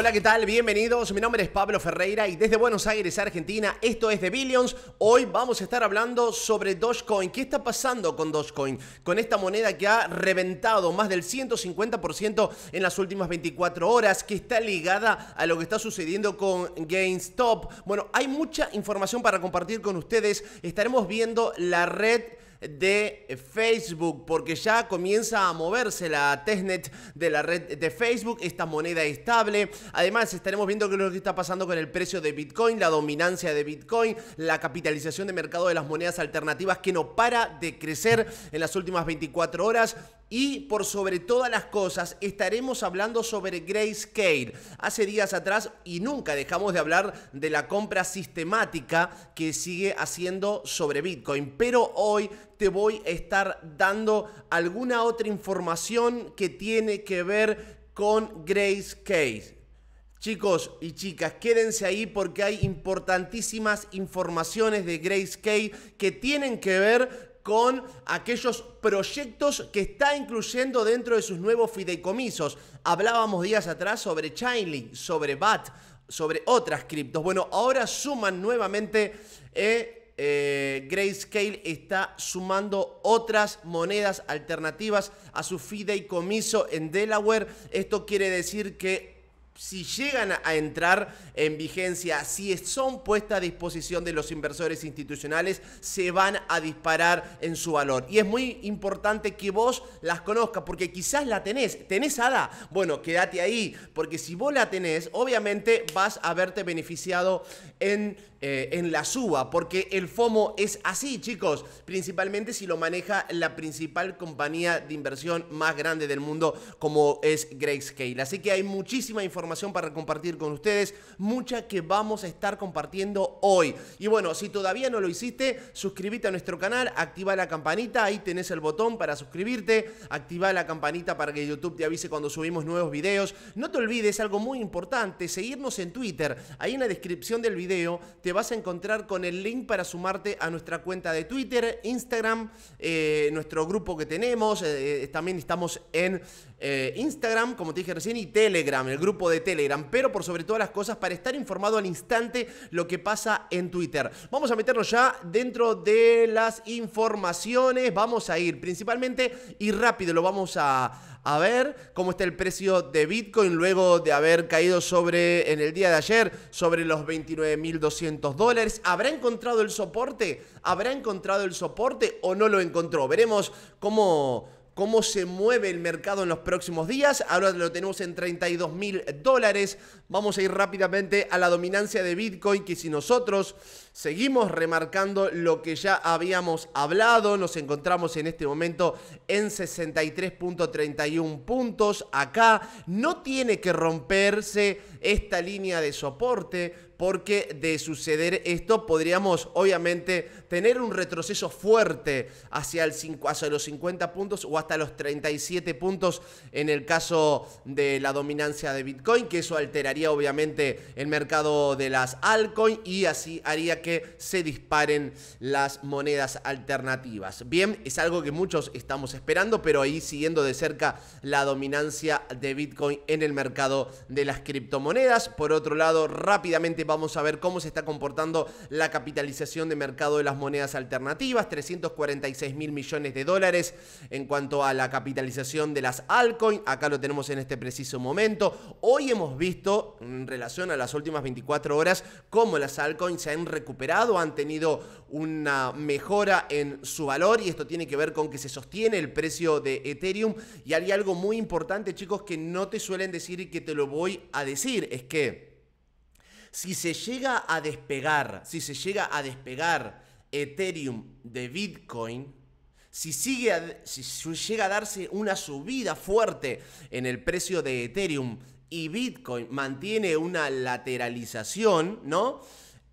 Hola, ¿qué tal? Bienvenidos. Mi nombre es Pablo Ferreira y desde Buenos Aires, Argentina, esto es The Billions. Hoy vamos a estar hablando sobre Dogecoin. ¿Qué está pasando con Dogecoin? Con esta moneda que ha reventado más del 150% en las últimas 24 horas, que está ligada a lo que está sucediendo con GameStop. Bueno, hay mucha información para compartir con ustedes. Estaremos viendo la red de Facebook, porque ya comienza a moverse la testnet de la red de Facebook, esta moneda estable. Además, estaremos viendo qué es lo que está pasando con el precio de Bitcoin, la dominancia de Bitcoin, la capitalización de mercado de las monedas alternativas que no para de crecer en las últimas 24 horas. Y por sobre todas las cosas estaremos hablando sobre Grayscale. Hace días atrás y nunca dejamos de hablar de la compra sistemática que sigue haciendo sobre Bitcoin. Pero hoy te voy a estar dando alguna otra información que tiene que ver con Grace Case. Chicos y chicas, quédense ahí porque hay importantísimas informaciones de Grace Case que tienen que ver con aquellos proyectos que está incluyendo dentro de sus nuevos fideicomisos. Hablábamos días atrás sobre Chainlink, sobre BAT, sobre otras criptos. Bueno, ahora suman nuevamente eh, eh, Grayscale está sumando otras monedas alternativas a su fideicomiso en Delaware. Esto quiere decir que si llegan a entrar en vigencia, si son puestas a disposición de los inversores institucionales, se van a disparar en su valor. Y es muy importante que vos las conozcas, porque quizás la tenés. ¿Tenés ADA? Bueno, quédate ahí, porque si vos la tenés, obviamente vas a verte beneficiado en eh, en la suba, porque el FOMO es así, chicos, principalmente si lo maneja la principal compañía de inversión más grande del mundo como es Grayscale. Así que hay muchísima información para compartir con ustedes, mucha que vamos a estar compartiendo hoy. Y bueno, si todavía no lo hiciste, suscríbete a nuestro canal, activa la campanita, ahí tenés el botón para suscribirte, activa la campanita para que YouTube te avise cuando subimos nuevos videos. No te olvides algo muy importante, seguirnos en Twitter. Ahí en la descripción del video te te vas a encontrar con el link para sumarte a nuestra cuenta de Twitter, Instagram, eh, nuestro grupo que tenemos. Eh, eh, también estamos en Instagram, como te dije recién, y Telegram, el grupo de Telegram. Pero por sobre todas las cosas, para estar informado al instante lo que pasa en Twitter. Vamos a meternos ya dentro de las informaciones. Vamos a ir principalmente y rápido lo vamos a, a ver cómo está el precio de Bitcoin luego de haber caído sobre, en el día de ayer, sobre los 29.200 dólares. ¿Habrá encontrado el soporte? ¿Habrá encontrado el soporte o no lo encontró? Veremos cómo cómo se mueve el mercado en los próximos días. Ahora lo tenemos en 32.000 dólares. Vamos a ir rápidamente a la dominancia de Bitcoin, que si nosotros Seguimos remarcando lo que ya habíamos hablado. Nos encontramos en este momento en 63.31 puntos. Acá no tiene que romperse esta línea de soporte porque de suceder esto podríamos obviamente tener un retroceso fuerte hacia, los 50 puntos o hasta los 37 puntos en el caso de la dominancia de Bitcoin, que eso alteraría obviamente el mercado de las altcoins y así haría que se disparen las monedas alternativas. Bien, es algo que muchos estamos esperando, pero ahí siguiendo de cerca la dominancia de Bitcoin en el mercado de las criptomonedas. Por otro lado, rápidamente vamos a ver cómo se está comportando la capitalización de mercado de las monedas alternativas, 346 mil millones de dólares en cuanto a la capitalización de las altcoins. acá lo tenemos en este preciso momento. Hoy hemos visto en relación a las últimas 24 horas cómo las altcoins se han recuperado han tenido una mejora en su valor y esto tiene que ver con que se sostiene el precio de Ethereum. Y hay algo muy importante, chicos, que no te suelen decir y que te lo voy a decir, es que si se llega a despegar, si se llega a despegar Ethereum de Bitcoin, si, sigue si llega a darse una subida fuerte en el precio de Ethereum y Bitcoin mantiene una lateralización, ¿no?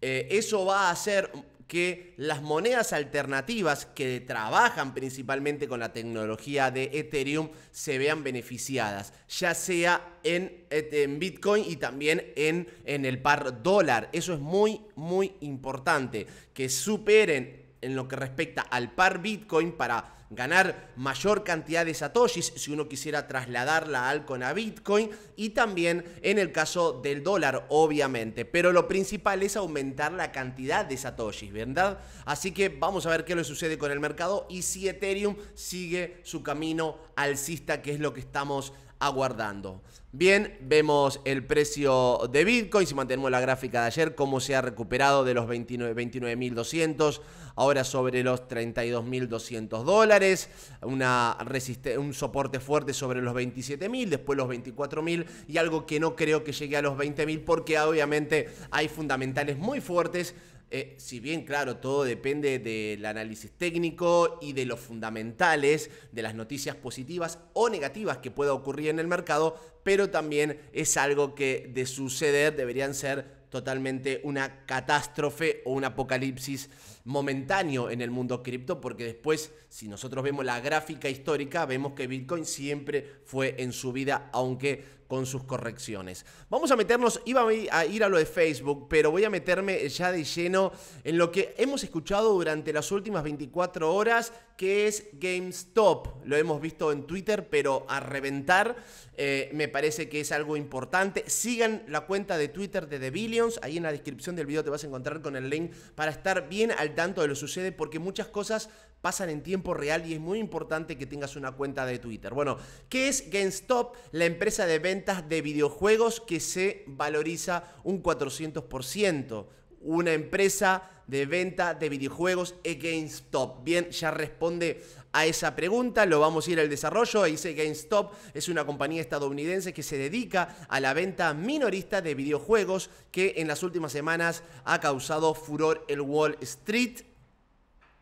Eh, eso va a hacer que las monedas alternativas que trabajan principalmente con la tecnología de Ethereum se vean beneficiadas, ya sea en, en Bitcoin y también en, en el par dólar. Eso es muy, muy importante, que superen en lo que respecta al par Bitcoin para ganar mayor cantidad de satoshis si uno quisiera trasladarla a a Bitcoin y también en el caso del dólar, obviamente. Pero lo principal es aumentar la cantidad de satoshis, ¿verdad? Así que vamos a ver qué le sucede con el mercado y si Ethereum sigue su camino alcista que es lo que estamos aguardando. Bien, vemos el precio de Bitcoin, si mantenemos la gráfica de ayer, cómo se ha recuperado de los 29.200, ahora sobre los 32.200 dólares, un soporte fuerte sobre los 27.000, después los 24.000 y algo que no creo que llegue a los 20.000 porque obviamente hay fundamentales muy fuertes eh, si bien, claro, todo depende del análisis técnico y de los fundamentales, de las noticias positivas o negativas que pueda ocurrir en el mercado, pero también es algo que de suceder deberían ser totalmente una catástrofe o un apocalipsis momentáneo en el mundo cripto, porque después, si nosotros vemos la gráfica histórica, vemos que Bitcoin siempre fue en su vida aunque con sus correcciones. Vamos a meternos, iba a ir a lo de Facebook, pero voy a meterme ya de lleno en lo que hemos escuchado durante las últimas 24 horas, que es GameStop. Lo hemos visto en Twitter, pero a reventar. Eh, me parece que es algo importante. Sigan la cuenta de Twitter de The Billions. Ahí en la descripción del video te vas a encontrar con el link para estar bien al tanto de lo que sucede, porque muchas cosas pasan en tiempo real y es muy importante que tengas una cuenta de Twitter. Bueno, ¿qué es GameStop? La empresa de ventas de videojuegos que se valoriza un 400% una empresa de venta de videojuegos es GameStop. Bien, ya responde a esa pregunta, lo vamos a ir al desarrollo. Dice GameStop es una compañía estadounidense que se dedica a la venta minorista de videojuegos que en las últimas semanas ha causado furor el Wall Street.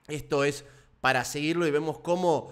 Esto es para seguirlo y vemos cómo,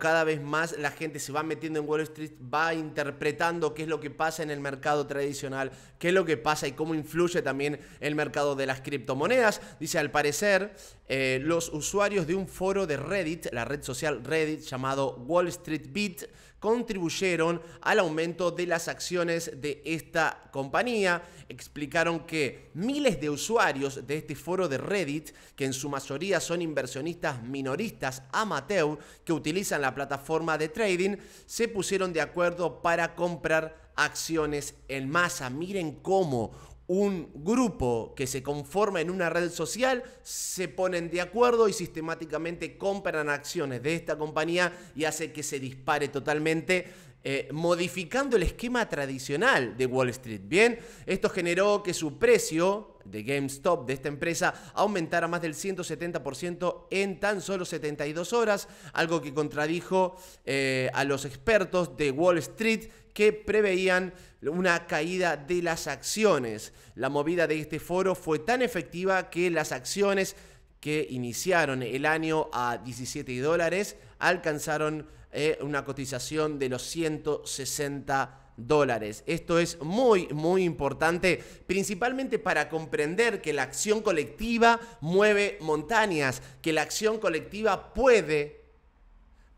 cada vez más la gente se va metiendo en Wall Street, va interpretando qué es lo que pasa en el mercado tradicional, qué es lo que pasa y cómo influye también el mercado de las criptomonedas. Dice, al parecer, eh, los usuarios de un foro de Reddit, la red social Reddit llamado Wall Street Beat, contribuyeron al aumento de las acciones de esta compañía. Explicaron que miles de usuarios de este foro de Reddit, que en su mayoría son inversionistas minoristas amateur que utilizan la plataforma de trading, se pusieron de acuerdo para comprar acciones en masa. Miren cómo un grupo que se conforma en una red social, se ponen de acuerdo y sistemáticamente compran acciones de esta compañía y hace que se dispare totalmente. Eh, modificando el esquema tradicional de Wall Street. Bien, esto generó que su precio de GameStop, de esta empresa, aumentara más del 170% en tan solo 72 horas, algo que contradijo eh, a los expertos de Wall Street que preveían una caída de las acciones. La movida de este foro fue tan efectiva que las acciones que iniciaron el año a 17 dólares alcanzaron eh, una cotización de los 160 dólares. Esto es muy, muy importante, principalmente para comprender que la acción colectiva mueve montañas, que la acción colectiva puede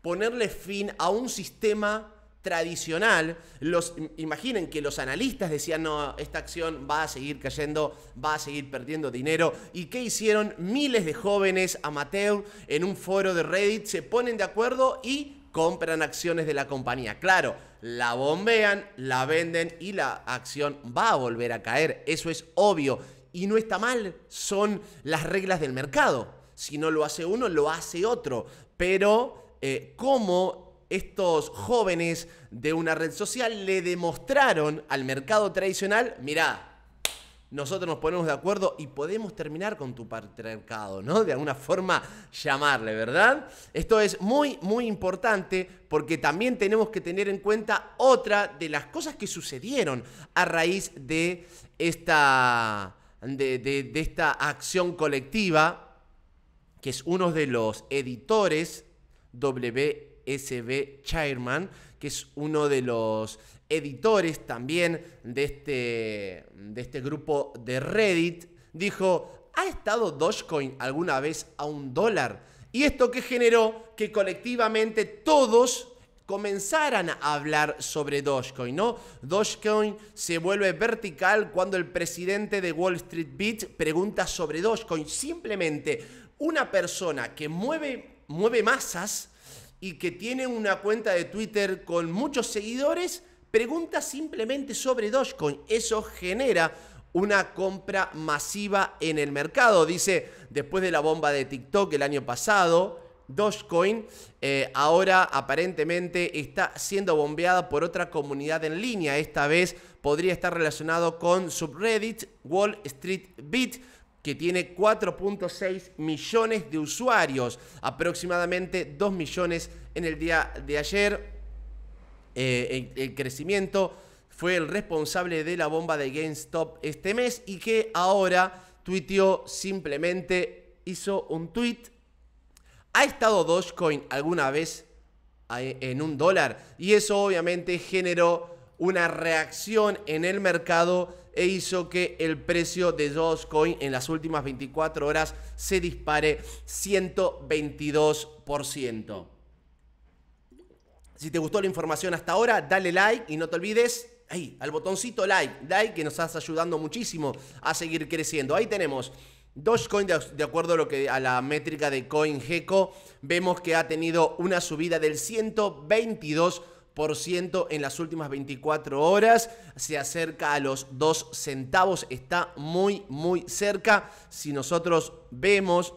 ponerle fin a un sistema tradicional, los, imaginen que los analistas decían, no, esta acción va a seguir cayendo, va a seguir perdiendo dinero. ¿Y qué hicieron? Miles de jóvenes amateur en un foro de Reddit se ponen de acuerdo y compran acciones de la compañía. Claro, la bombean, la venden y la acción va a volver a caer. Eso es obvio. Y no está mal, son las reglas del mercado. Si no lo hace uno, lo hace otro. Pero eh, cómo estos jóvenes de una red social le demostraron al mercado tradicional, mirá, nosotros nos ponemos de acuerdo y podemos terminar con tu patriarcado, ¿no? De alguna forma llamarle, ¿verdad? Esto es muy, muy importante porque también tenemos que tener en cuenta otra de las cosas que sucedieron a raíz de esta, de, de esta acción colectiva, que es uno de los editores W SB Chairman, que es uno de los editores también de este, de este grupo de Reddit, dijo, ¿ha estado Dogecoin alguna vez a un dólar? Y esto que generó que colectivamente todos comenzaran a hablar sobre Dogecoin, ¿no? Dogecoin se vuelve vertical cuando el presidente de Wall Street Beach pregunta sobre Dogecoin. Simplemente una persona que mueve, mueve masas y que tiene una cuenta de Twitter con muchos seguidores, pregunta simplemente sobre Dogecoin. Eso genera una compra masiva en el mercado. Dice, después de la bomba de TikTok el año pasado, Dogecoin eh, ahora aparentemente está siendo bombeada por otra comunidad en línea. Esta vez podría estar relacionado con subreddit Wall Street Beat que tiene 4.6 millones de usuarios, aproximadamente 2 millones en el día de ayer. Eh, el, crecimiento fue el responsable de la bomba de GameStop este mes y que ahora tuiteó simplemente, hizo un tweet. ¿Ha estado Dogecoin alguna vez eh, en un dólar? Y eso obviamente generó una reacción en el mercado e hizo que el precio de Dogecoin en las últimas 24 horas se dispare 122%. Si te gustó la información hasta ahora, dale like y no te olvides ahí, al botoncito like, like que nos estás ayudando muchísimo a seguir creciendo. Ahí tenemos Dogecoin, de, acuerdo a, lo que, a la métrica de CoinGecko, vemos que ha tenido una subida del 122% en las últimas 24 horas. Se acerca a los 2 centavos. Está muy, muy cerca. Si nosotros vemos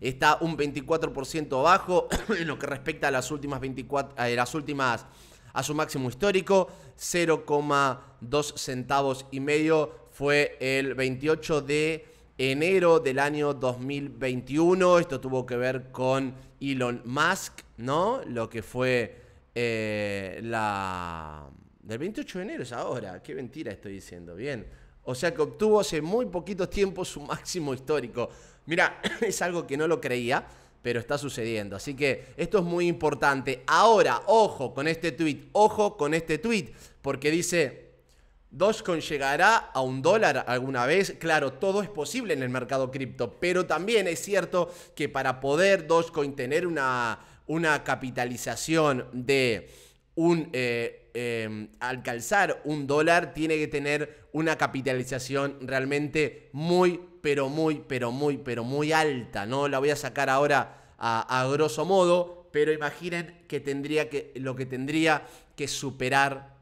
está un 24% abajo en lo que respecta a las últimas 24 a las últimas a su máximo histórico 0,2 centavos y medio fue el 28 de enero del año 2021 esto tuvo que ver con Elon Musk no lo que fue eh, la del 28 de enero es ahora. Qué mentira estoy diciendo. Bien. O sea que obtuvo hace muy poquito tiempo su máximo histórico. Mira, es algo que no lo creía, pero está sucediendo. Así que esto es muy importante. Ahora, ojo con este tweet, ojo con este tweet, porque dice Dogecoin llegará a un dólar alguna vez. Claro, todo es posible en el mercado cripto, pero también es cierto que para poder Dogecoin tener una una capitalización de un... Eh, eh, alcanzar un dólar tiene que tener una capitalización realmente muy, pero muy, pero muy, pero muy alta. No la voy a sacar ahora a, a grosso modo, pero imaginen que tendría que lo que tendría que superar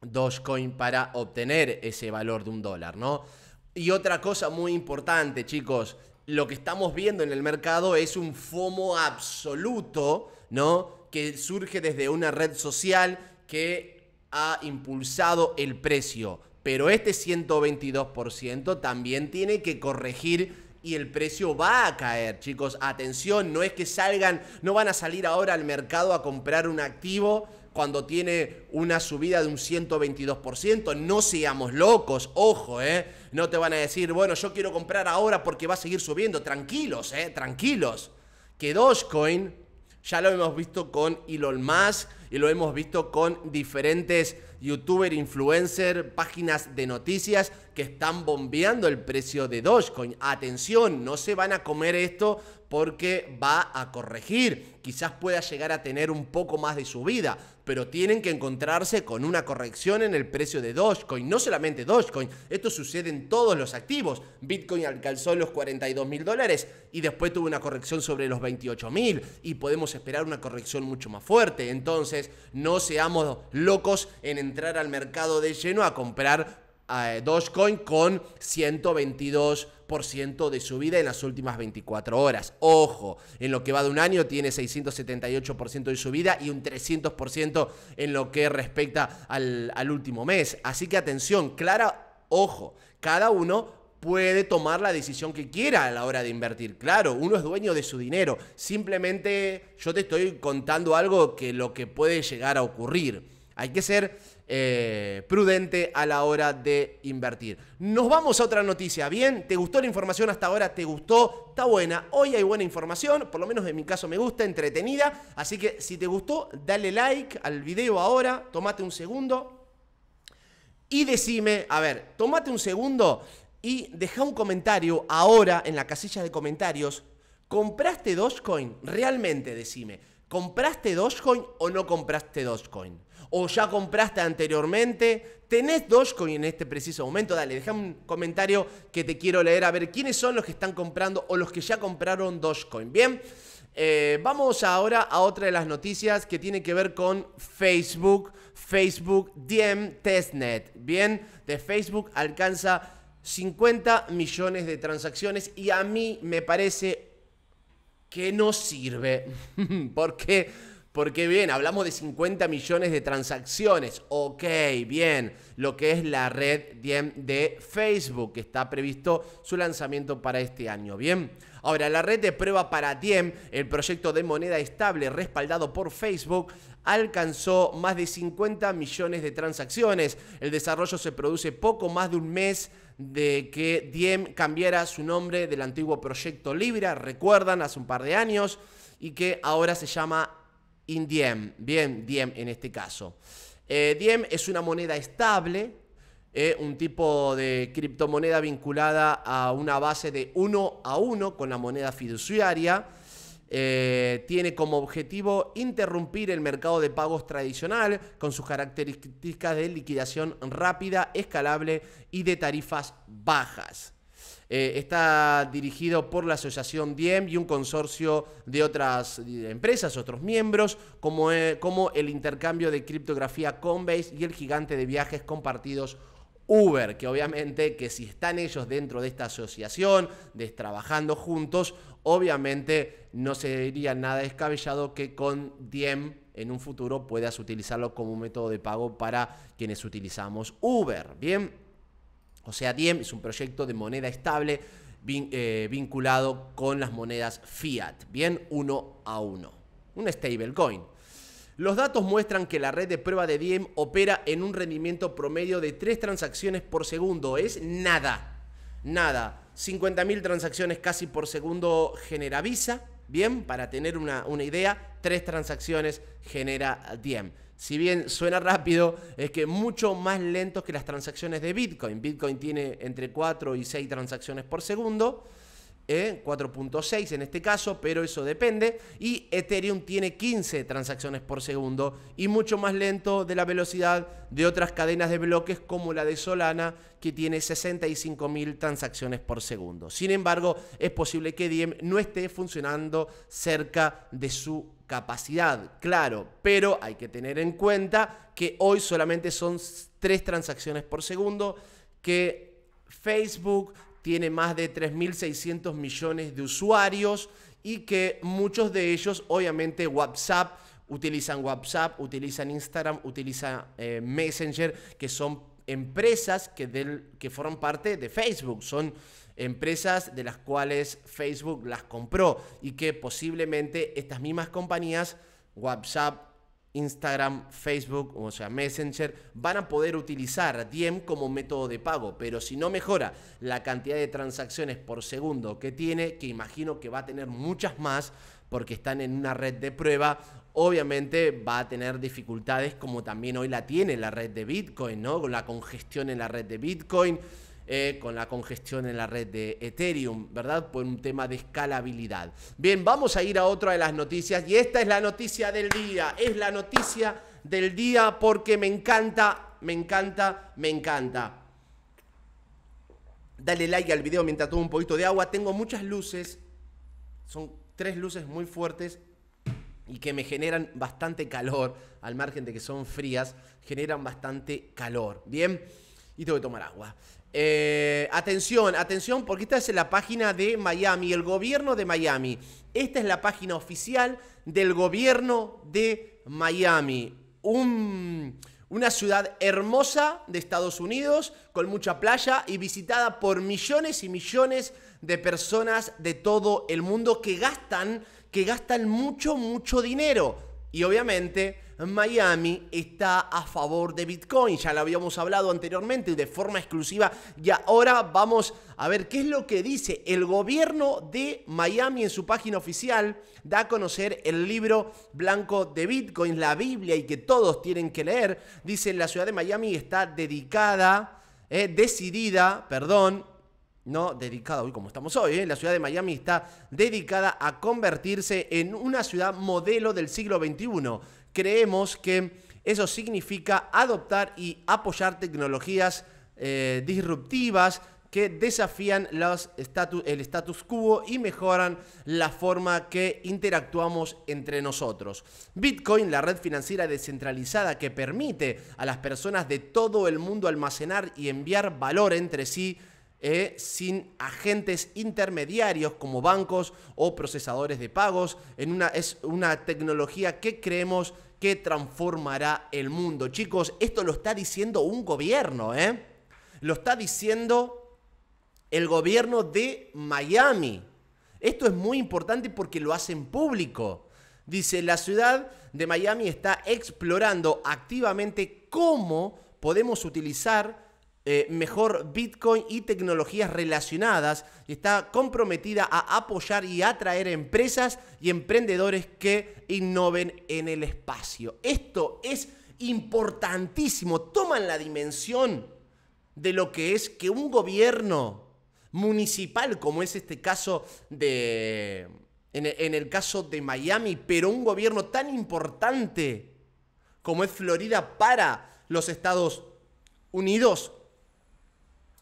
Dogecoin para obtener ese valor de un dólar, ¿no? Y otra cosa muy importante, chicos, lo que estamos viendo en el mercado es un FOMO absoluto, ¿no? Que surge desde una red social que ha impulsado el precio. Pero este 122% también tiene que corregir y el precio va a caer, chicos. Atención, no es que salgan, no van a salir ahora al mercado a comprar un activo cuando tiene una subida de un 122%. No seamos locos, ojo, ¿eh? No te van a decir, bueno, yo quiero comprar ahora porque va a seguir subiendo. Tranquilos, ¿eh? Tranquilos. Que Dogecoin, ya lo hemos visto con Elon Musk y lo hemos visto con diferentes youtuber, influencers, páginas de noticias que están bombeando el precio de Dogecoin. Atención, no se van a comer esto porque va a corregir. Quizás pueda llegar a tener un poco más de subida, pero tienen que encontrarse con una corrección en el precio de Dogecoin. No solamente Dogecoin, esto sucede en todos los activos. Bitcoin alcanzó los 42 mil dólares y después tuvo una corrección sobre los 28 mil y podemos esperar una corrección mucho más fuerte. Entonces, no seamos locos en entrar al mercado de lleno a comprar eh, Dogecoin con 122% de subida en las últimas 24 horas. Ojo, en lo que va de un año tiene 678% de subida y un 300% en lo que respecta al, al último mes. Así que atención, clara, ojo, cada uno puede tomar la decisión que quiera a la hora de invertir. Claro, uno es dueño de su dinero. Simplemente yo te estoy contando algo que lo que puede llegar a ocurrir. Hay que ser eh, prudente a la hora de invertir. Nos vamos a otra noticia. Bien, ¿te gustó la información hasta ahora? ¿Te gustó? Está buena. Hoy hay buena información, por lo menos en mi caso me gusta, entretenida. Así que si te gustó, dale like al video ahora, tomate un segundo y decime, a ver, tomate un segundo y deja un comentario ahora en la casilla de comentarios. ¿Compraste Dogecoin? Realmente decime, ¿compraste Dogecoin o no compraste Dogecoin? o ya compraste anteriormente. ¿Tenés Dogecoin en este preciso momento? Dale, déjame un comentario que te quiero leer a ver quiénes son los que están comprando o los que ya compraron Dogecoin. Bien, eh, vamos ahora a otra de las noticias que tiene que ver con Facebook. Facebook DM Testnet. Bien, de Facebook alcanza 50 millones de transacciones y a mí me parece que no sirve. Porque porque bien, hablamos de 50 millones de transacciones. Ok, bien. Lo que es la red Diem de Facebook, que está previsto su lanzamiento para este año. Bien. Ahora, la red de prueba para Diem, el proyecto de moneda estable respaldado por Facebook, alcanzó más de 50 millones de transacciones. El desarrollo se produce poco más de un mes de que Diem cambiara su nombre del antiguo proyecto Libra, recuerdan, hace un par de años, y que ahora se llama in Diem, bien Diem en este caso. Eh, diem es una moneda estable, eh, un tipo de criptomoneda vinculada a una base de 1 a uno con la moneda fiduciaria. Eh, tiene como objetivo interrumpir el mercado de pagos tradicional con sus características de liquidación rápida, escalable y de tarifas bajas. Eh, está dirigido por la Asociación Diem y un consorcio de otras empresas, otros miembros, eh, como, el intercambio de criptografía Coinbase y el gigante de viajes compartidos Uber, que obviamente que si están ellos dentro de esta asociación, trabajando juntos, obviamente no sería nada descabellado que con Diem en un futuro puedas utilizarlo como método de pago para quienes utilizamos Uber. Bien. O sea, Diem es un proyecto de moneda estable eh, vinculado con las monedas fiat, bien uno a uno. Un stablecoin. Los datos muestran que la red de prueba de Diem opera en un rendimiento promedio de 3 transacciones por segundo. Es nada, nada. 50.000 transacciones casi por segundo genera Visa. Bien, para tener una, una idea, 3 transacciones genera Diem si bien suena rápido, es que mucho más lento que las transacciones de Bitcoin. Bitcoin tiene entre 4 y 6 transacciones por segundo, 4.6 ¿eh? en este caso, pero eso depende. Y Ethereum tiene 15 transacciones por segundo y mucho más lento de la velocidad de otras cadenas de bloques como la de Solana, que tiene 65.000 transacciones por segundo. Sin embargo, es posible que Diem no esté funcionando cerca de su capacidad, claro, pero hay que tener en cuenta que hoy solamente son tres transacciones por segundo, que Facebook tiene más de 3.600 millones de usuarios y que muchos de ellos, obviamente, WhatsApp, utilizan WhatsApp, utilizan Instagram, utilizan eh, Messenger, que son empresas que, del, que forman parte de Facebook, son empresas de las cuales Facebook las compró y que posiblemente estas mismas compañías, WhatsApp, Instagram, Facebook, o sea, Messenger, van a poder utilizar Diem como método de pago, pero si no mejora la cantidad de transacciones por segundo que tiene, que imagino que va a tener muchas más porque están en una red de prueba, obviamente va a tener dificultades como también hoy la tiene la red de Bitcoin, ¿no? la congestión en la red de Bitcoin eh, con la congestión en la red de Ethereum, ¿verdad? Por un tema de escalabilidad. Bien, vamos a ir a otra de las noticias y esta es la noticia del día, es la noticia del día porque me encanta, me encanta, me encanta. Dale like al video mientras tomo un poquito de agua. Tengo muchas luces, son tres luces muy fuertes y que me generan bastante calor, al margen de que son frías, generan bastante calor. Bien, y tengo que tomar agua. Eh, atención, atención, porque esta es la página de Miami, el gobierno de Miami. Esta es la página oficial del gobierno de Miami. una ciudad hermosa de Estados Unidos, con mucha playa y visitada por millones y millones de personas de todo el mundo que gastan, que gastan mucho, mucho dinero. Y obviamente Miami está a favor de Bitcoin. Ya lo habíamos hablado anteriormente de forma exclusiva y ahora vamos a ver qué es lo que dice el gobierno de Miami en su página oficial. Da a conocer el libro blanco de Bitcoin, la Biblia y que todos tienen que leer. Dice la ciudad de Miami está dedicada, eh, decidida, perdón, no dedicada, hoy como estamos hoy, eh, la ciudad de Miami está dedicada a convertirse en una ciudad modelo del siglo XXI creemos que eso significa adoptar y apoyar tecnologías eh, disruptivas que desafían el status quo y mejoran la forma que interactuamos entre nosotros. Bitcoin, la red financiera descentralizada que permite a las personas de todo el mundo almacenar y enviar valor entre sí, eh, sin agentes intermediarios como bancos o procesadores de pagos. es una tecnología que creemos que transformará el mundo. Chicos, esto lo está diciendo un gobierno, ¿eh? Lo está diciendo el gobierno de Miami. Esto es muy importante porque lo hacen público. Dice, la ciudad de Miami está explorando activamente cómo podemos utilizar eh, mejor Bitcoin y tecnologías relacionadas y está comprometida a apoyar y atraer empresas y emprendedores que innoven en el espacio. Esto es importantísimo. Toman la dimensión de lo que es que un gobierno municipal, como es este caso de... En el caso de Miami, pero un gobierno tan importante como es Florida para los Estados Unidos,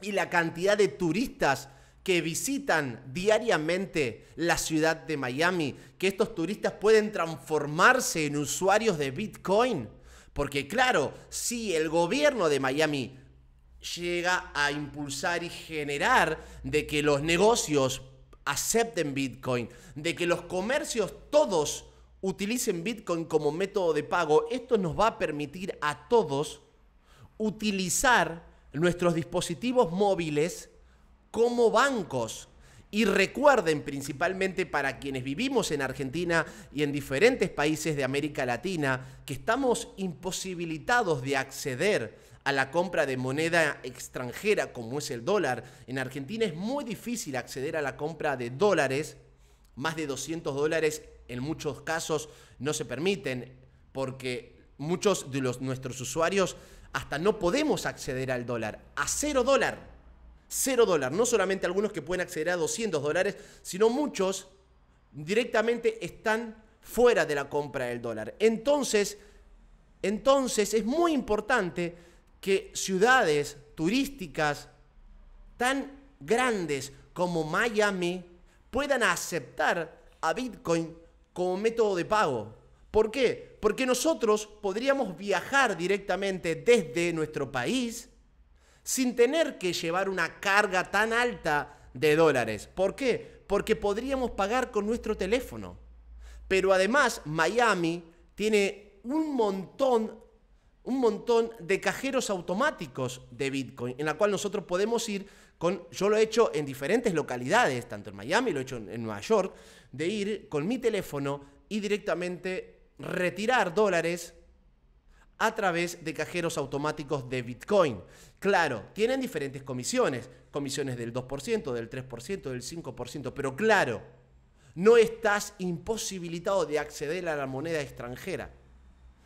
y la cantidad de turistas que visitan diariamente la ciudad de Miami, que estos turistas pueden transformarse en usuarios de Bitcoin. Porque claro, si el gobierno de Miami llega a impulsar y generar de que los negocios acepten Bitcoin, de que los comercios todos utilicen Bitcoin como método de pago, esto nos va a permitir a todos utilizar nuestros dispositivos móviles como bancos. Y recuerden, principalmente para quienes vivimos en Argentina y en diferentes países de América Latina, que estamos imposibilitados de acceder a la compra de moneda extranjera como es el dólar. En Argentina es muy difícil acceder a la compra de dólares. Más de 200 dólares en muchos casos no se permiten porque muchos de los, nuestros usuarios hasta no podemos acceder al dólar, a cero dólar. Cero dólar. No solamente algunos que pueden acceder a 200 dólares, sino muchos directamente están fuera de la compra del dólar. Entonces, entonces es muy importante que ciudades turísticas tan grandes como Miami puedan aceptar a Bitcoin como método de pago. ¿Por qué? Porque nosotros podríamos viajar directamente desde nuestro país sin tener que llevar una carga tan alta de dólares. ¿Por qué? Porque podríamos pagar con nuestro teléfono. Pero además Miami tiene un montón un montón de cajeros automáticos de Bitcoin, en la cual nosotros podemos ir con, yo lo he hecho en diferentes localidades, tanto en Miami, lo he hecho en, en Nueva York, de ir con mi teléfono y directamente retirar dólares a través de cajeros automáticos de Bitcoin. Claro, tienen diferentes comisiones, comisiones del 2%, del 3%, del 5%, pero claro, no estás imposibilitado de acceder a la moneda extranjera.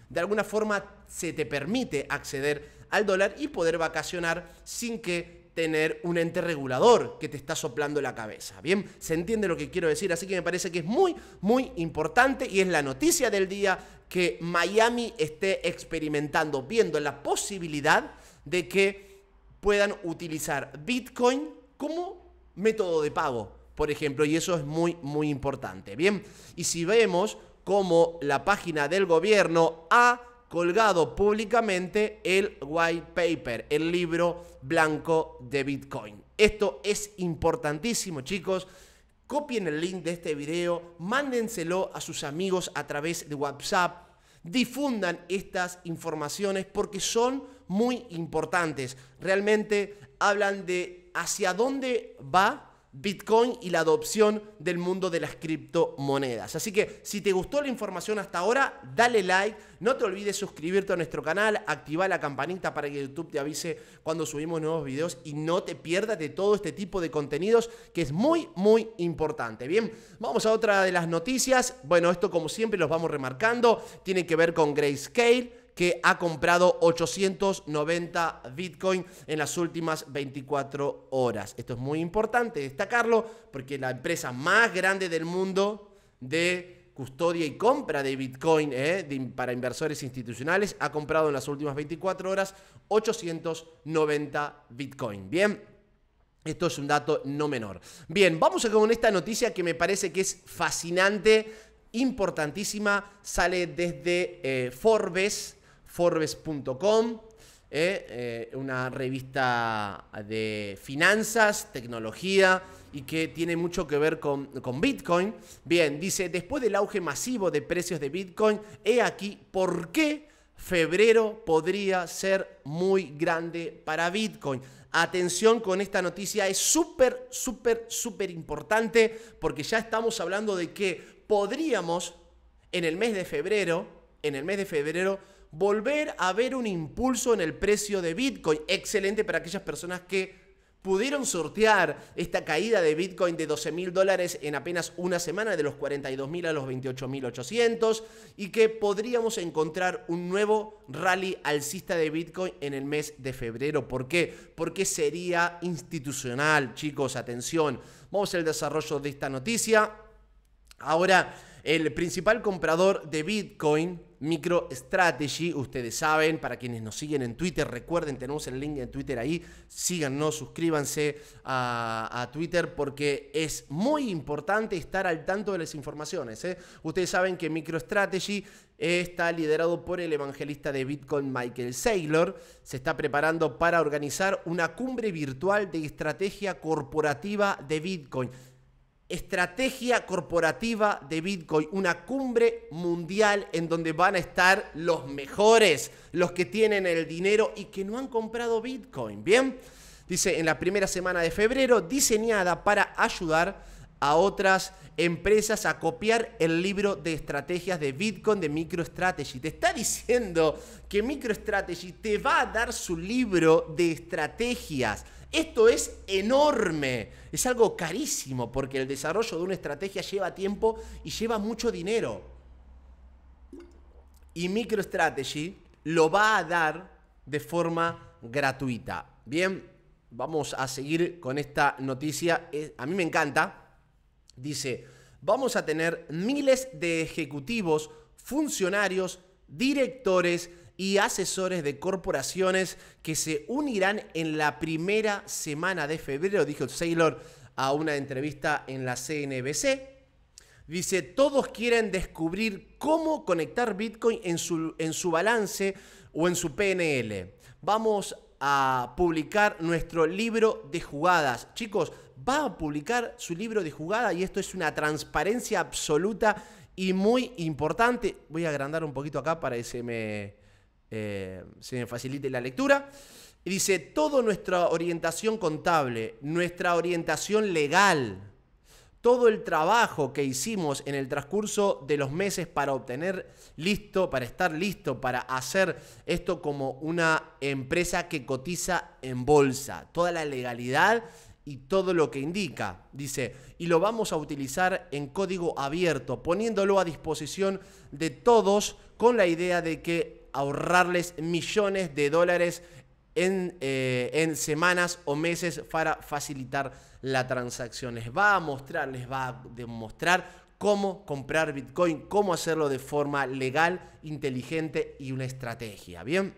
De alguna forma se te permite acceder al dólar y poder vacacionar sin que tener un ente regulador que te está soplando la cabeza. Bien, se entiende lo que quiero decir, así que me parece que es muy, muy importante y es la noticia del día que Miami esté experimentando, viendo la posibilidad de que puedan utilizar Bitcoin como método de pago, por ejemplo, y eso es muy, muy importante. Bien, y si vemos cómo la página del gobierno ha colgado públicamente el white paper, el libro blanco de Bitcoin. Esto es importantísimo, chicos. Copien el link de este video, mándenselo a sus amigos a través de WhatsApp, difundan estas informaciones porque son muy importantes. Realmente hablan de hacia dónde va Bitcoin y la adopción del mundo de las criptomonedas. Así que si te gustó la información hasta ahora, dale like, no te olvides suscribirte a nuestro canal, activar la campanita para que YouTube te avise cuando subimos nuevos videos y no te pierdas de todo este tipo de contenidos que es muy, muy importante. Bien, vamos a otra de las noticias. Bueno, esto como siempre los vamos remarcando, tiene que ver con Grayscale que ha comprado 890 Bitcoin en las últimas 24 horas. Esto es muy importante destacarlo porque la empresa más grande del mundo de custodia y compra de Bitcoin eh, para inversores institucionales ha comprado en las últimas 24 horas 890 Bitcoin. Bien. Esto es un dato no menor. Bien, vamos con esta noticia que me parece que es fascinante, importantísima. Sale desde eh, Forbes Forbes.com, eh, eh, una revista de finanzas, tecnología y que tiene mucho que ver con, con, Bitcoin. Bien, dice, después del auge masivo de precios de Bitcoin, he aquí por qué febrero podría ser muy grande para Bitcoin. Atención con esta noticia, es súper, súper, súper importante porque ya estamos hablando de que podríamos en el mes de febrero, en el mes de febrero, volver a ver un impulso en el precio de Bitcoin. Excelente para aquellas personas que pudieron sortear esta caída de Bitcoin de 12 mil dólares en apenas una semana, de los 42 mil a los 28 mil 800, y que podríamos encontrar un nuevo rally alcista de Bitcoin en el mes de febrero. ¿Por qué? Porque sería institucional, chicos, atención. Vamos al desarrollo de esta noticia. Ahora, el principal comprador de Bitcoin, MicroStrategy. Ustedes saben, para quienes nos siguen en Twitter, recuerden, tenemos el link en Twitter ahí. Síganos, suscríbanse a, a Twitter porque es muy importante estar al tanto de las informaciones. ¿eh? Ustedes saben que MicroStrategy está liderado por el evangelista de Bitcoin Michael Saylor. Se está preparando para organizar una cumbre virtual de estrategia corporativa de Bitcoin estrategia corporativa de Bitcoin, una cumbre mundial en donde van a estar los mejores, los que tienen el dinero y que no han comprado Bitcoin. Bien, dice en la primera semana de febrero, diseñada para ayudar a otras empresas a copiar el libro de estrategias de Bitcoin de MicroStrategy. Te está diciendo que MicroStrategy te va a dar su libro de estrategias esto es enorme, es algo carísimo porque el desarrollo de una estrategia lleva tiempo y lleva mucho dinero. Y MicroStrategy lo va a dar de forma gratuita. Bien, vamos a seguir con esta noticia. A mí me encanta. Dice, vamos a tener miles de ejecutivos, funcionarios, directores, y asesores de corporaciones que se unirán en la primera semana de febrero, dijo Saylor a una entrevista en la CNBC. Dice, todos quieren descubrir cómo conectar Bitcoin en su, en su balance o en su PNL. Vamos a publicar nuestro libro de jugadas. Chicos, va a publicar su libro de jugadas y esto es una transparencia absoluta y muy importante. Voy a agrandar un poquito acá para que se me eh, se me facilite la lectura. Y dice, toda nuestra orientación contable, nuestra orientación legal, todo el trabajo que hicimos en el transcurso de los meses para obtener listo, para estar listo, para hacer esto como una empresa que cotiza en bolsa, toda la legalidad y todo lo que indica, dice, y lo vamos a utilizar en código abierto, poniéndolo a disposición de todos con la idea de que ahorrarles millones de dólares eh, en, semanas o meses para facilitar las transacciones. Va a mostrar, les va a demostrar cómo comprar Bitcoin, cómo hacerlo de forma legal, inteligente y una estrategia. Bien.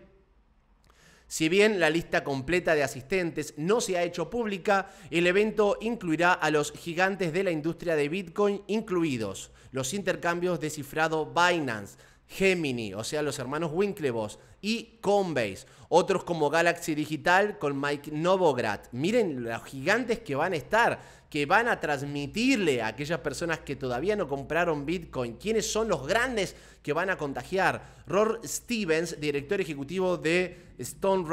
Si bien la lista completa de asistentes no se ha hecho pública, el evento incluirá a los gigantes de la industria de Bitcoin, incluidos los intercambios de cifrado Binance, Gemini, o sea, los hermanos Winklevoss, y Coinbase, otros como Galaxy Digital con Mike Novograd. Miren los gigantes que van a estar, que van a transmitirle a aquellas personas que todavía no compraron Bitcoin, quiénes son los grandes que van a contagiar. Ror Stevens, director ejecutivo de Stone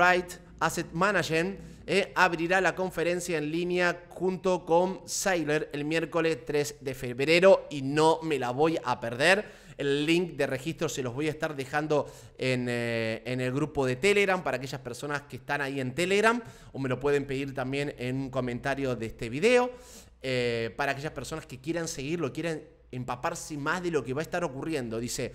Asset Management, eh, abrirá la conferencia en línea junto con Sailor el miércoles 3 de febrero y no me la voy a perder el link de registro se los voy a estar dejando eh, en, el grupo de Telegram para aquellas personas que están ahí en Telegram o me lo pueden pedir también en un comentario de este video. Eh, para aquellas personas que quieran seguirlo, quieran empaparse más de lo que va a estar ocurriendo. Dice,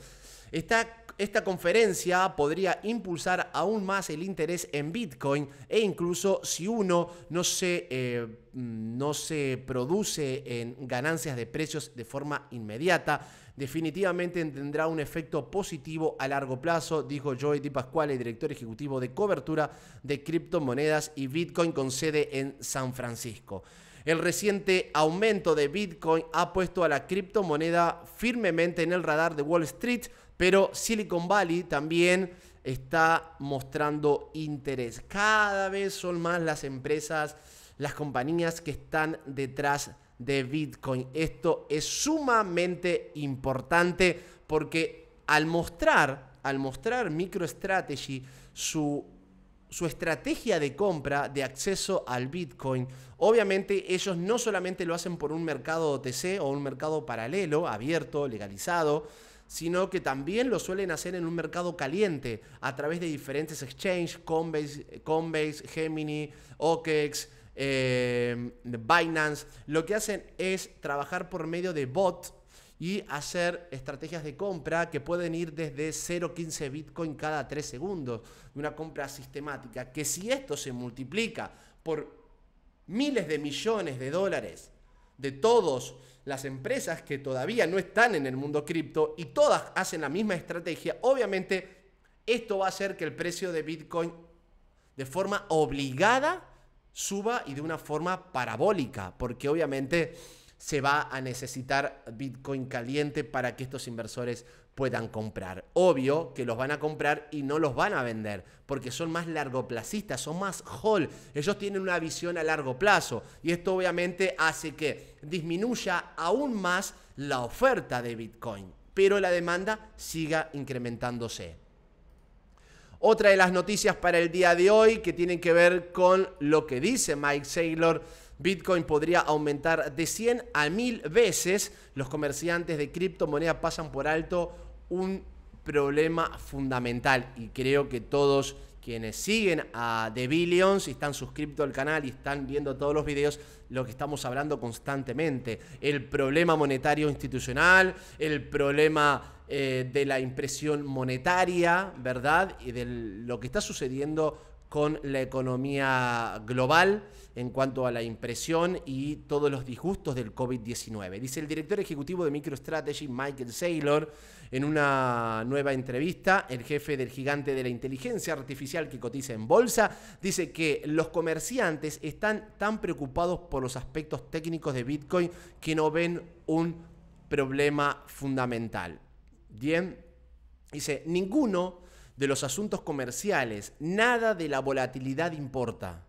esta, esta conferencia podría impulsar aún más el interés en Bitcoin e incluso si uno no eh, mm, no se produce en ganancias de precios de forma inmediata, definitivamente tendrá un efecto positivo a largo plazo, dijo Joey Di Pasquale, director ejecutivo de cobertura de criptomonedas y Bitcoin con sede en San Francisco. El reciente aumento de Bitcoin ha puesto a la criptomoneda firmemente en el radar de Wall Street, pero Silicon Valley también está mostrando interés. Cada vez son más las empresas, las compañías que están detrás de Bitcoin. Esto es sumamente importante porque al mostrar, al mostrar MicroStrategy su, su estrategia de compra de acceso al Bitcoin, obviamente ellos no solamente lo hacen por un mercado OTC o un mercado paralelo, abierto, legalizado, sino que también lo suelen hacer en un mercado caliente a través de diferentes exchanges, Coinbase, Coinbase Gemini, OKEx, Em, Binance, lo que hacen es trabajar por medio de bots y hacer estrategias de compra que pueden ir desde 0.15 Bitcoin cada 3 segundos, una compra sistemática, que si esto se multiplica por miles de millones de dólares de todas las empresas que todavía no están en el mundo cripto y todas hacen la misma estrategia, obviamente esto va a hacer que el precio de Bitcoin de forma obligada suba y de una forma parabólica, porque obviamente se va a necesitar Bitcoin caliente para que estos inversores puedan comprar. Obvio que los van a comprar y no los van a vender, porque son más largoplacistas, son más hold Ellos tienen una visión a largo plazo y esto obviamente hace que disminuya aún más la oferta de Bitcoin, pero la demanda siga incrementándose. Otra de las noticias para el día de hoy que tienen que ver con lo que dice Mike Saylor. Bitcoin podría aumentar de 100 a 1000 veces. Los comerciantes de criptomonedas pasan por alto un problema fundamental y creo que todos quienes siguen a The Billions y están suscritos al canal y están viendo todos los videos, lo que estamos hablando constantemente. El problema monetario institucional, el problema eh, de la impresión monetaria, ¿verdad? Y de lo que está sucediendo con la economía global en cuanto a la impresión y todos los disgustos del COVID-19. Dice el director ejecutivo de MicroStrategy, Michael Saylor, en una nueva entrevista, el jefe del gigante de la inteligencia artificial que cotiza en bolsa, dice que los comerciantes están tan preocupados por los aspectos técnicos de Bitcoin que no ven un problema fundamental. Bien, dice, ninguno de los asuntos comerciales. Nada de la volatilidad importa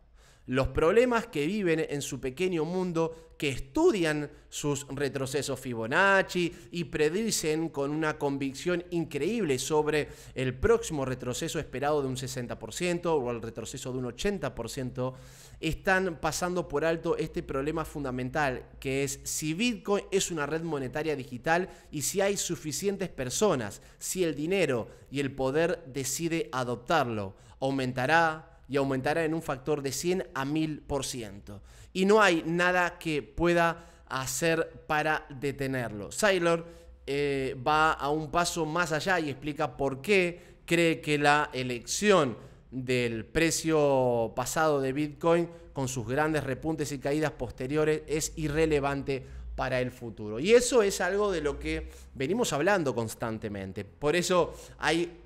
los problemas que viven en su pequeño mundo, que estudian sus retrocesos Fibonacci y predicen con una convicción increíble sobre el próximo retroceso esperado de un 60% o el retroceso de un 80%, están pasando por alto este problema fundamental, que es si Bitcoin es una red monetaria digital y si hay suficientes personas, si el dinero y el poder decide adoptarlo, aumentará y aumentará en un factor de 100 a 1000%. Y no hay nada que pueda hacer para detenerlo. Sailor eh, va a un paso más allá y explica por qué cree que la elección del precio pasado de Bitcoin con sus grandes repuntes y caídas posteriores es irrelevante para el futuro. Y eso es algo de lo que venimos hablando constantemente. Por eso hay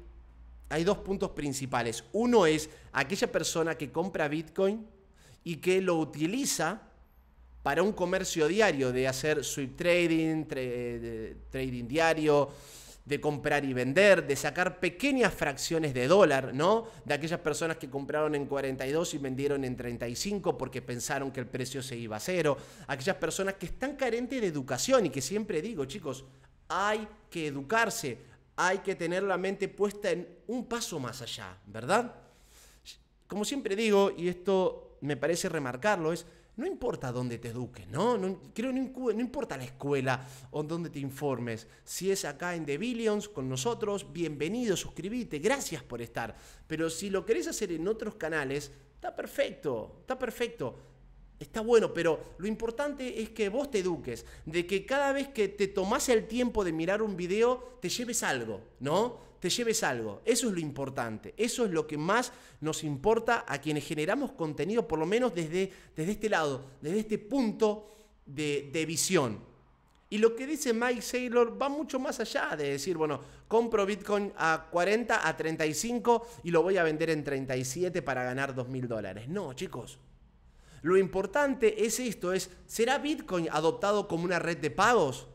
hay dos puntos principales. Uno es aquella persona que compra Bitcoin y que lo utiliza para un comercio diario, de hacer sweep trading, trading diario, de comprar y vender, de sacar pequeñas fracciones de dólar, ¿no? De aquellas personas que compraron en 42 y vendieron en 35 porque pensaron que el precio se iba a cero, aquellas personas que están carentes de educación y que siempre digo, chicos, hay que educarse, hay que tener la mente puesta en un paso más allá, ¿verdad? Como siempre digo, y esto me parece remarcarlo, es no importa dónde te eduques, ¿no? creo no, no importa la escuela o dónde te informes. Si es acá en The Billions con nosotros, bienvenido, suscríbete, gracias por estar. Pero si lo querés hacer en otros canales, está perfecto, está perfecto. Está bueno, pero lo importante es que vos te eduques, de que cada vez que te tomas el tiempo de mirar un video, te lleves algo, ¿no? Te lleves algo. Eso es lo importante. Eso es lo que más nos importa a quienes generamos contenido, por lo menos desde, desde este lado, desde este punto de, de visión. Y lo que dice Mike Saylor va mucho más allá de decir, bueno, compro Bitcoin a 40, a 35 y lo voy a vender en 37 para ganar mil dólares. No, chicos, lo importante es esto, ¿será Bitcoin adoptado como una red de pagos?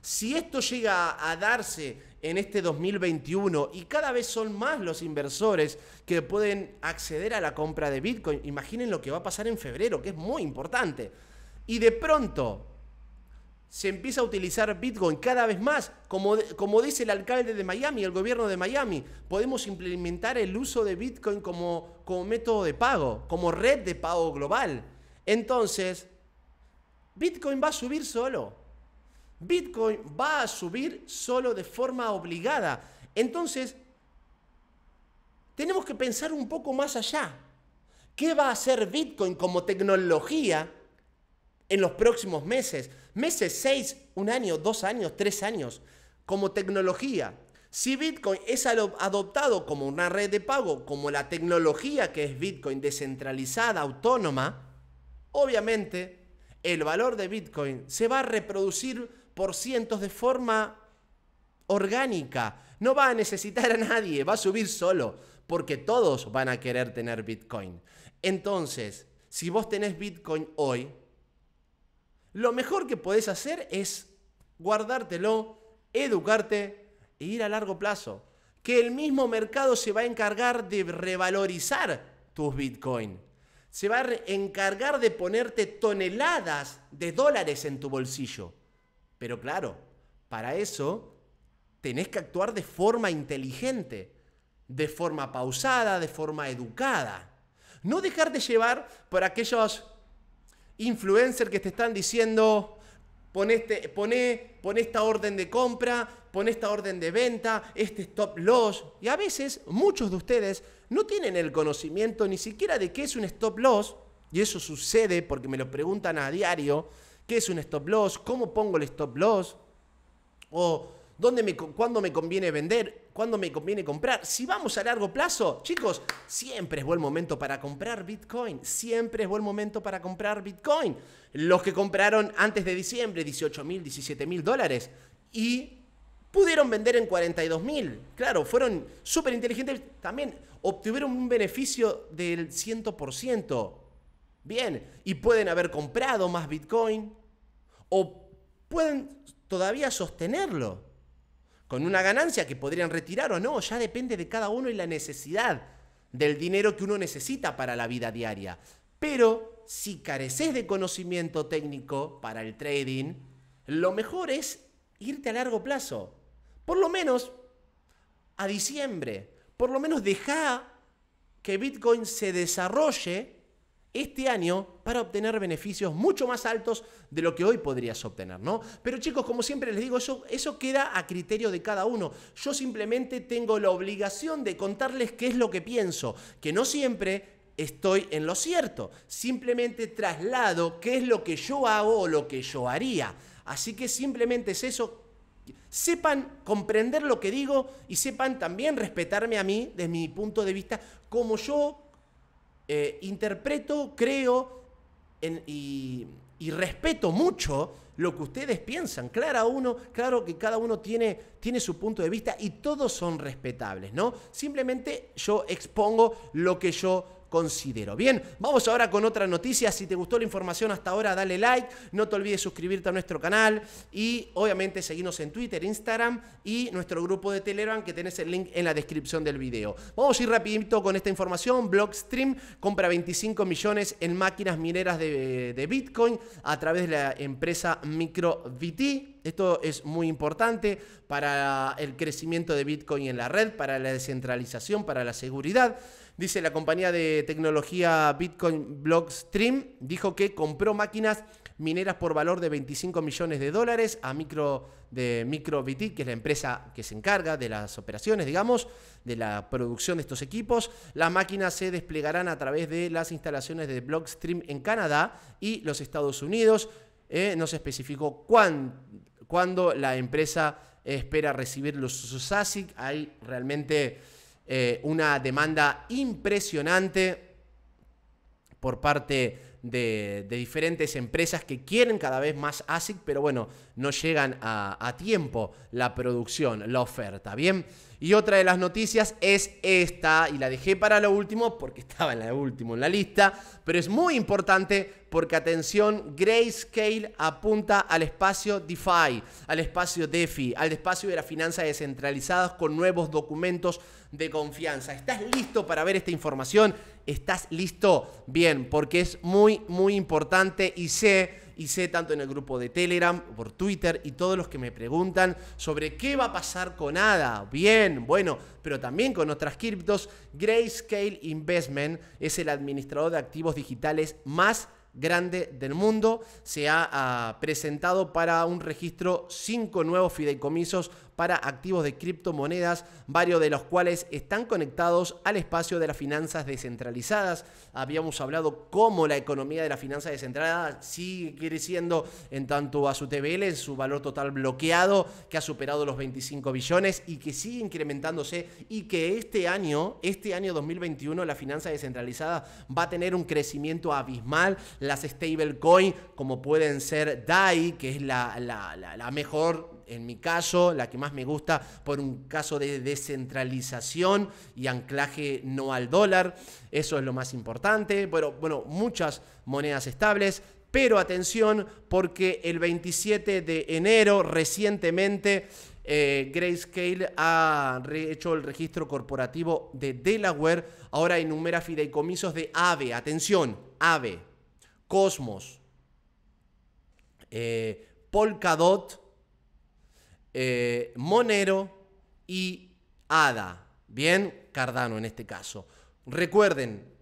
Si esto llega a darse en este 2021 y cada vez son más los inversores que pueden acceder a la compra de Bitcoin, imaginen lo que va a pasar en febrero, que es muy importante. Y de pronto se empieza a utilizar Bitcoin cada vez más. Como, dice el alcalde de Miami, el gobierno de Miami, podemos implementar el uso de Bitcoin como, como método de pago, como red de pago global. Entonces, Bitcoin va a subir solo. Bitcoin va a subir solo de forma obligada. Entonces, tenemos que pensar un poco más allá. ¿Qué va a hacer Bitcoin como tecnología en los próximos meses? meses, seis, un año, dos años, tres años, como tecnología. Si Bitcoin es adoptado como una red de pago, como la tecnología que es Bitcoin descentralizada, autónoma, obviamente el valor de Bitcoin se va a reproducir por cientos de forma orgánica. No va a necesitar a nadie, va a subir solo, porque todos van a querer tener Bitcoin. Entonces, si vos tenés Bitcoin hoy, lo mejor que podés hacer es guardártelo, educarte e ir a largo plazo. Que el mismo mercado se va a encargar de revalorizar tus Bitcoin. Se va a encargar de ponerte toneladas de dólares en tu bolsillo. Pero claro, para eso tenés que actuar de forma inteligente, de forma pausada, de forma educada. No dejarte llevar por aquellos influencer que te están diciendo, pon, este, poné, pon esta orden de compra, pon esta orden de venta, este stop loss. Y a veces muchos de ustedes no tienen el conocimiento ni siquiera de qué es un stop loss. Y eso sucede porque me lo preguntan a diario. ¿Qué es un stop loss? ¿Cómo pongo el stop loss? O dónde me, cuándo me conviene vender, cuándo me conviene comprar. Si vamos a largo plazo, chicos, siempre es buen momento para comprar Bitcoin. Siempre es buen momento para comprar Bitcoin. Los que compraron antes de diciembre 18 mil, 17 mil dólares y pudieron vender en 42 mil. Claro, fueron súper inteligentes. También obtuvieron un beneficio del 100%. Bien, y pueden haber comprado más Bitcoin o pueden todavía sostenerlo con una ganancia que podrían retirar o no, ya depende de cada uno y la necesidad del dinero que uno necesita para la vida diaria. Pero si careces de conocimiento técnico para el trading, lo mejor es irte a largo plazo. Por lo menos a diciembre. Por lo menos deja que Bitcoin se desarrolle este año para obtener beneficios mucho más altos de lo que hoy podrías obtener, ¿no? Pero chicos, como siempre les digo, eso, queda a criterio de cada uno. Yo simplemente tengo la obligación de contarles qué es lo que pienso, que no siempre estoy en lo cierto. Simplemente traslado qué es lo que yo hago o lo que yo haría. Así que simplemente es eso. Sepan comprender lo que digo y sepan también respetarme a mí desde mi punto de vista como yo eh, interpreto, creo y, respeto mucho lo que ustedes piensan. Claro, uno, claro que cada uno tiene, tiene su punto de vista y todos son respetables, ¿no? Simplemente yo expongo lo que yo considero. Bien, vamos ahora con otra noticia. Si te gustó la información hasta ahora, dale like. No te olvides suscribirte a nuestro canal y obviamente seguirnos en Twitter, Instagram y nuestro grupo de Telegram que tenés el link en la descripción del video. Vamos a ir rapidito con esta información. Blockstream compra 25 millones en máquinas mineras de, Bitcoin a través de la empresa MicroVT. Esto es muy importante para el crecimiento de Bitcoin en la red, para la descentralización, para la seguridad. Dice la compañía de tecnología Bitcoin Blockstream, dijo que compró máquinas mineras por valor de 25 millones de dólares a micro de MicroBT, que es la empresa que se encarga de las operaciones, digamos, de la producción de estos equipos. Las máquinas se desplegarán a través de las instalaciones de Blockstream en Canadá y los Estados Unidos. Eh, no se especificó cuándo la empresa espera recibir los ASIC. Hay realmente eh, una demanda impresionante por parte de, diferentes empresas que quieren cada vez más ASIC, pero bueno, no llegan a, tiempo la producción, la oferta, ¿bien? Y otra de las noticias es esta, y la dejé para lo último porque estaba en la último en la lista, pero es muy importante porque atención, Grayscale apunta al espacio DeFi, al espacio DeFi, al espacio de la finanzas descentralizadas con nuevos documentos de confianza. ¿Estás listo para ver esta información? ¿Estás listo? Bien, porque es muy, muy importante y sé y sé tanto en el grupo de Telegram, por Twitter y todos los que me preguntan sobre qué va a pasar con ADA. Bien, bueno, pero también con otras criptos. Grayscale Investment es el administrador de activos digitales más grande del mundo. Se ha, ah, presentado para un registro cinco nuevos fideicomisos para activos de criptomonedas, varios de los cuales están conectados al espacio de las finanzas descentralizadas. Habíamos hablado cómo la economía de la finanza descentralizada sigue creciendo en tanto a su TBL, en su valor total bloqueado, que ha superado los 25 billones y que sigue incrementándose y que este año, este año 2021, la finanza descentralizada va a tener un crecimiento abismal. Las stablecoin, como pueden ser DAI, que es la, la mejor en mi caso, la que más me gusta por un caso de descentralización y anclaje no al dólar. Eso es lo más importante. Pero bueno, muchas monedas estables. Pero atención, porque el 27 de enero recientemente eh, Grayscale ha hecho el registro corporativo de Delaware. Ahora enumera fideicomisos de AVE. Atención, AVE, Cosmos, eh, Polkadot eh, Monero y ADA. Bien, Cardano en este caso. Recuerden,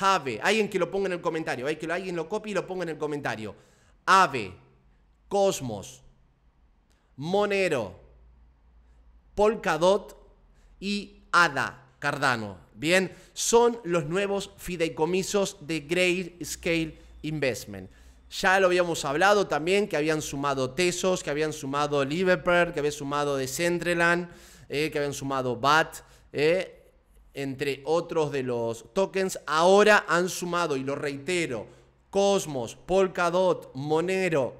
AVE, alguien que lo ponga en el comentario, hay que alguien lo copie y lo ponga en el comentario. Ave, Cosmos, Monero, Polkadot y ADA, Cardano. Bien, son los nuevos fideicomisos de Great Scale Investment. Ya lo habíamos hablado también, que habían sumado Tesos, que habían sumado Liverpool, que habían sumado Decentraland, eh, que habían sumado BAT, eh, entre otros de los tokens. Ahora han sumado, y lo reitero, Cosmos, Polkadot, Monero,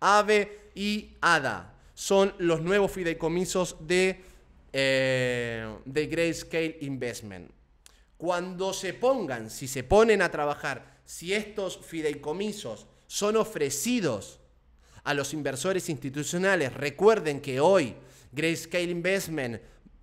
Ave y ADA. Son los nuevos fideicomisos de, eh, de Grayscale Investment. Cuando se pongan, si se ponen a trabajar, si estos fideicomisos son ofrecidos a los inversores institucionales. Recuerden que hoy Grayscale Investment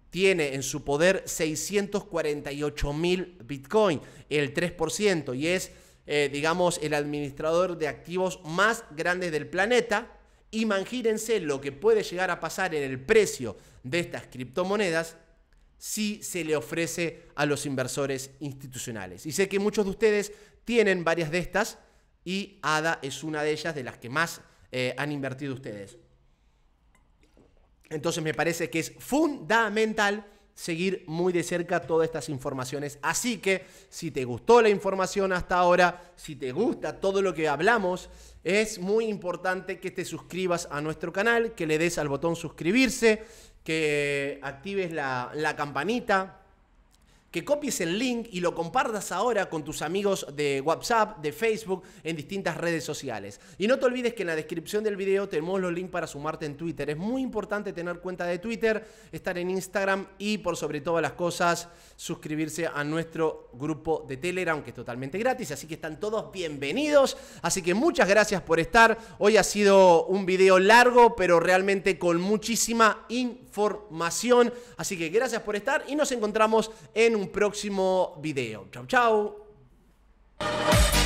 tiene en su poder 648 mil Bitcoin, el 3%, y es, eh, digamos, el administrador de activos más grande del planeta. Imagínense lo que puede llegar a pasar en el precio de estas criptomonedas si se le ofrece a los inversores institucionales. Y sé que muchos de ustedes tienen varias de estas y ADA es una de ellas de las que más eh, han invertido ustedes. Entonces me parece que es fundamental seguir muy de cerca todas estas informaciones. Así que si te gustó la información hasta ahora, si te gusta todo lo que hablamos, es muy importante que te suscribas a nuestro canal, que le des al botón suscribirse, que actives la campanita que copies el link y lo compartas ahora con tus amigos de WhatsApp, de Facebook, en distintas redes sociales. Y no te olvides que en la descripción del video tenemos los links para sumarte en Twitter. Es muy importante tener cuenta de Twitter, estar en Instagram y por sobre todas las cosas suscribirse a nuestro grupo de Telegram que es totalmente gratis. Así que están todos bienvenidos. Así que muchas gracias por estar. Hoy ha sido un video largo pero realmente con muchísima información. Así que gracias por estar y nos encontramos en un un próximo video. chao chao